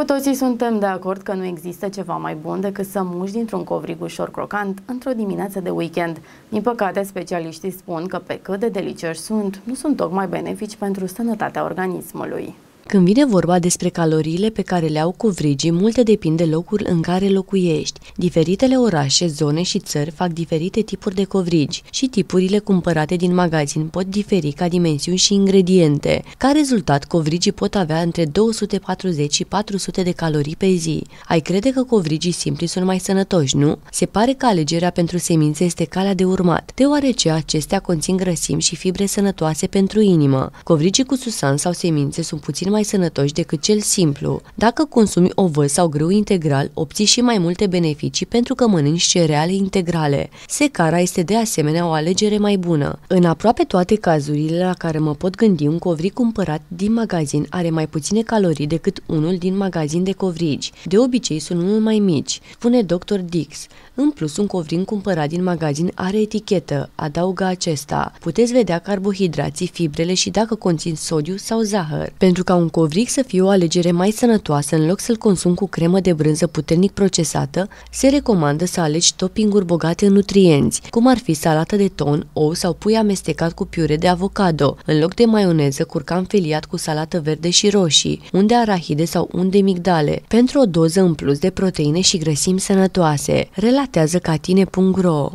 Cu toții suntem de acord că nu există ceva mai bun decât să muși dintr-un covrig ușor crocant într-o dimineață de weekend. Din păcate, specialiștii spun că pe cât de delicioși sunt, nu sunt tocmai benefici pentru sănătatea organismului. Când vine vorba despre caloriile pe care le au covrigii, multe depinde locul în care locuiești. Diferitele orașe, zone și țări fac diferite tipuri de covrigi și tipurile cumpărate din magazin pot diferi ca dimensiuni și ingrediente. Ca rezultat, covrigii pot avea între 240 și 400 de calorii pe zi. Ai crede că covrigii simpli sunt mai sănătoși, nu? Se pare că alegerea pentru semințe este calea de urmat, deoarece acestea conțin grăsimi și fibre sănătoase pentru inimă. Covrigii cu susan sau semințe sunt puțin mai sănătoși decât cel simplu. Dacă consumi ovăz sau grâu integral, obții și mai multe beneficii beneficii pentru că mănânci cereale integrale. Secara este de asemenea o alegere mai bună. În aproape toate cazurile la care mă pot gândi, un covric cumpărat din magazin are mai puține calorii decât unul din magazin de covrigi. De obicei sunt unul mai mici, spune dr. Dix. În plus, un covrin cumpărat din magazin are etichetă, adaugă acesta. Puteți vedea carbohidrații, fibrele și dacă conțin sodiu sau zahăr. Pentru ca un covric să fie o alegere mai sănătoasă, în loc să-l consum cu cremă de brânză puternic procesată, se recomandă să alegi toppinguri bogate în nutrienți, cum ar fi salată de ton, ou sau pui amestecat cu piure de avocado. În loc de maioneză, curcan feliat cu salată verde și roșii, unde arahide sau unde migdale, pentru o doză în plus de proteine și grăsimi sănătoase. Relatează catine.ro